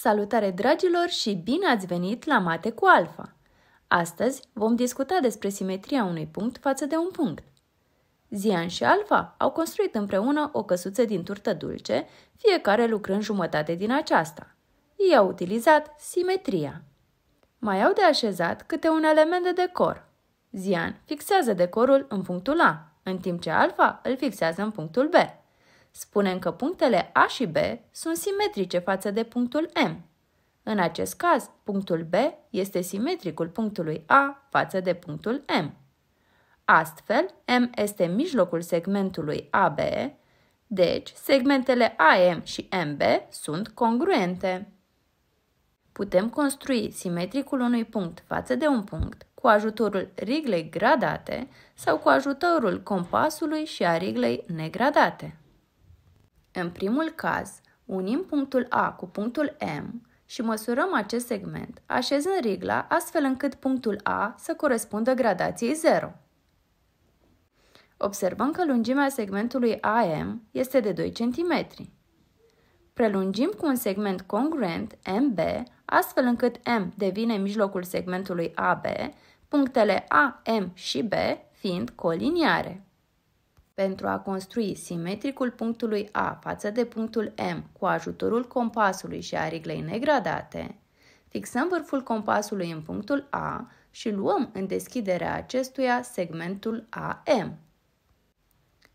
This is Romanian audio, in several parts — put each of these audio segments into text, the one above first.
Salutare dragilor și bine ați venit la Mate cu Alfa! Astăzi vom discuta despre simetria unui punct față de un punct. Zian și Alfa au construit împreună o căsuță din turtă dulce, fiecare lucrând jumătate din aceasta. Ei au utilizat simetria. Mai au de așezat câte un element de decor. Zian fixează decorul în punctul A, în timp ce Alfa îl fixează în punctul B. Spunem că punctele A și B sunt simetrice față de punctul M. În acest caz, punctul B este simetricul punctului A față de punctul M. Astfel, M este mijlocul segmentului AB, deci segmentele AM și MB sunt congruente. Putem construi simetricul unui punct față de un punct cu ajutorul riglei gradate sau cu ajutorul compasului și a riglei negradate. În primul caz, unim punctul A cu punctul M și măsurăm acest segment, așezând rigla astfel încât punctul A să corespundă gradației 0. Observăm că lungimea segmentului AM este de 2 cm. Prelungim cu un segment congruent MB, astfel încât M devine mijlocul segmentului AB, punctele A, M și B fiind coliniare. Pentru a construi simetricul punctului A față de punctul M cu ajutorul compasului și a riglei negradate, fixăm vârful compasului în punctul A și luăm în deschiderea acestuia segmentul AM.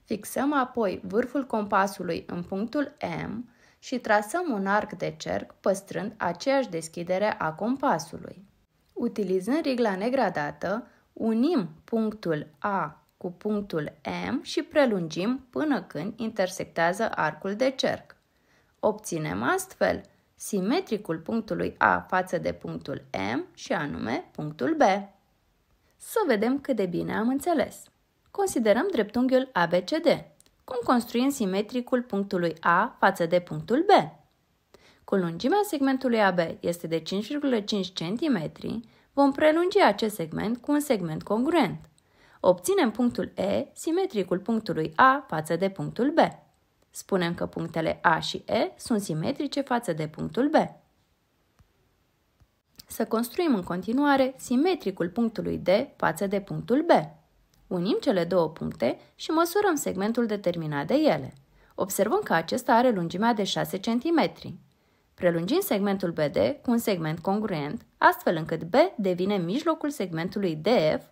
Fixăm apoi vârful compasului în punctul M și trasăm un arc de cerc păstrând aceeași deschidere a compasului. Utilizând rigla negradată, unim punctul A cu punctul M și prelungim până când intersectează arcul de cerc. Obținem astfel simetricul punctului A față de punctul M și anume punctul B. Să vedem cât de bine am înțeles. Considerăm dreptunghiul ABCD. Cum construim simetricul punctului A față de punctul B? Cu lungimea segmentului AB este de 5,5 cm, vom prelungi acest segment cu un segment congruent obținem punctul E simetricul punctului A față de punctul B. Spunem că punctele A și E sunt simetrice față de punctul B. Să construim în continuare simetricul punctului D față de punctul B. Unim cele două puncte și măsurăm segmentul determinat de ele. Observăm că acesta are lungimea de 6 cm. Prelungim segmentul BD cu un segment congruent, astfel încât B devine mijlocul segmentului DF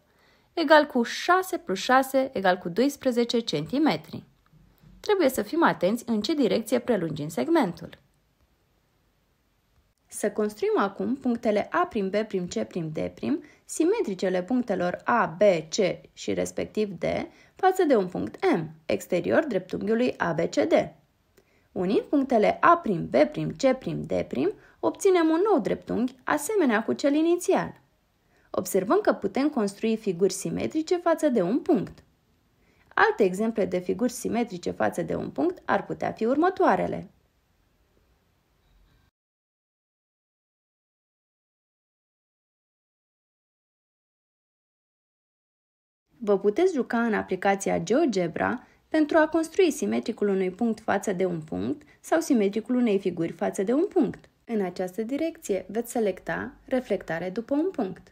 egal cu 6 plus 6 egal cu 12 cm. Trebuie să fim atenți în ce direcție prelungim segmentul. Să construim acum punctele A prim B prim C prim D prim, simetricele punctelor A, B, C și respectiv D, față de un punct M, exterior dreptunghiului ABCD. Unind punctele A prim B prim C prim D prim, obținem un nou dreptunghi asemenea cu cel inițial observăm că putem construi figuri simetrice față de un punct. Alte exemple de figuri simetrice față de un punct ar putea fi următoarele. Vă puteți juca în aplicația GeoGebra pentru a construi simetricul unui punct față de un punct sau simetricul unei figuri față de un punct. În această direcție veți selecta reflectare după un punct.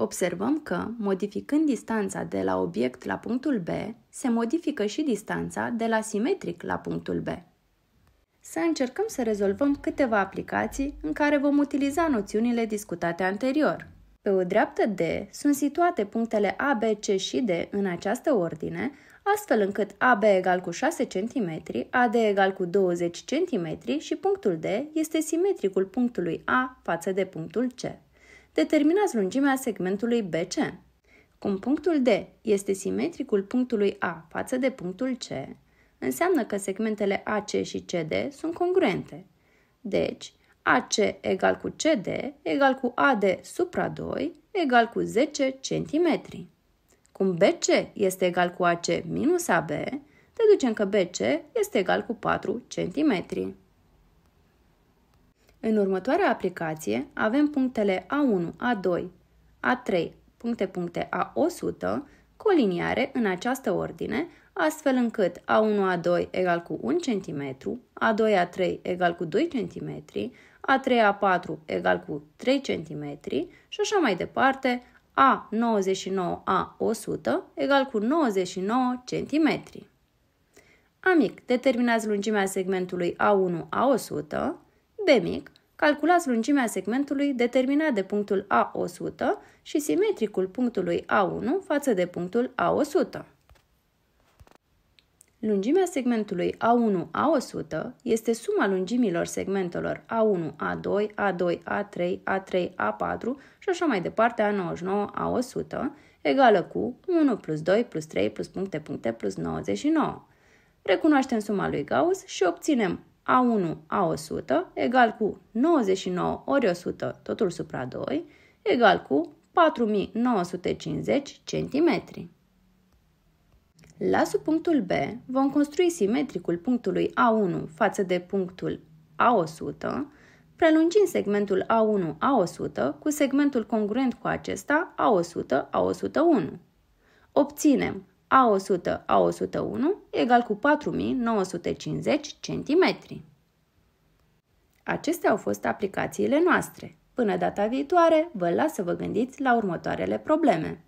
Observăm că, modificând distanța de la obiect la punctul B, se modifică și distanța de la simetric la punctul B. Să încercăm să rezolvăm câteva aplicații în care vom utiliza noțiunile discutate anterior. Pe o dreaptă D sunt situate punctele A, B, C și D în această ordine, astfel încât AB egal cu 6 cm, AD egal cu 20 cm și punctul D este simetricul punctului A față de punctul C determinați lungimea segmentului BC. Cum punctul D este simetricul punctului A față de punctul C, înseamnă că segmentele AC și CD sunt congruente. Deci, AC egal cu CD egal cu AD supra 2 egal cu 10 cm. Cum BC este egal cu AC minus AB, deducem că BC este egal cu 4 cm. În următoarea aplicație avem punctele A1, A2, A3, puncte puncte A100, coliniare în această ordine, astfel încât A1, A2 egal cu 1 cm, A2, A3 egal cu 2 cm, A3, A4 egal cu 3 cm și așa mai departe, A99, A100 egal cu 99 cm. Amic, determinați lungimea segmentului A1, A100, B mic, calculați lungimea segmentului determinat de punctul A100 și simetricul punctului A1 față de punctul A100. Lungimea segmentului A1-A100 este suma lungimilor segmentelor A1-A2, A2-A3, A3-A4 și așa mai departe A99-A100 egală cu 1 plus 2 plus 3 plus puncte puncte plus 99. Recunoaștem suma lui Gauss și obținem a1 A100 egal cu 99 ori 100 totul supra 2 egal cu 4950 cm. La subpunctul B vom construi simetricul punctului A1 față de punctul A100, prelungind segmentul A1 A100 cu segmentul congruent cu acesta A100 A101. Obținem a100, A101 egal cu 4950 cm. Acestea au fost aplicațiile noastre. Până data viitoare, vă las să vă gândiți la următoarele probleme.